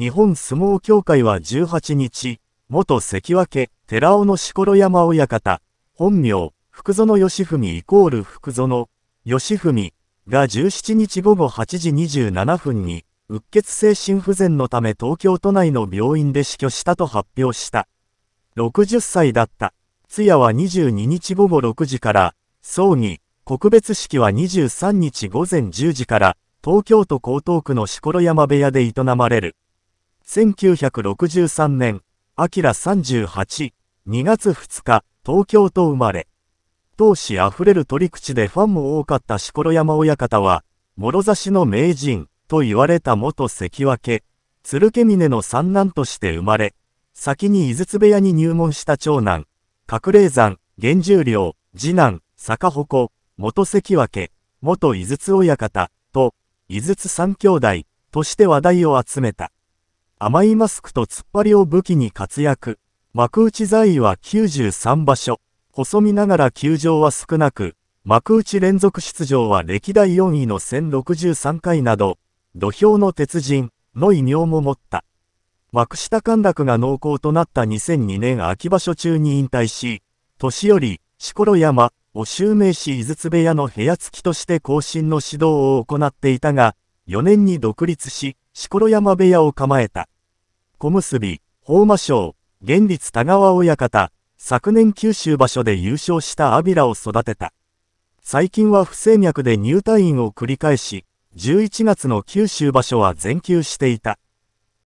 日本相撲協会は18日、元関脇、寺尾の錣山親方、本名、福園義文イコール福園、義文が17日午後8時27分に、うっ血性心不全のため東京都内の病院で死去したと発表した。60歳だった。通夜は22日午後6時から、葬儀、告別式は23日午前10時から、東京都江東区の錣山部屋で営まれる。1963年、アキラ38、2月2日、東京と生まれ。闘志あふれる取り口でファンも多かった錣山親方は、諸差しの名人と言われた元関脇、鶴家峰の三男として生まれ、先に井筒部屋に入門した長男、隠れ山、厳重両、次男、坂鉾、元関脇、元井筒親方と、井筒三兄弟として話題を集めた。甘いマスクと突っ張りを武器に活躍。幕内在位は93場所。細身ながら球場は少なく、幕内連続出場は歴代4位の1063回など、土俵の鉄人の異名も持った。幕下陥落が濃厚となった2002年秋場所中に引退し、年寄り、四頃山、お襲名し井筒部屋の部屋付きとして更進の指導を行っていたが、4年に独立し、四頃山部屋を構えた。小結、法、馬賞、現立田川親方、昨年九州場所で優勝したアビラを育てた。最近は不整脈で入退院を繰り返し、11月の九州場所は全休していた。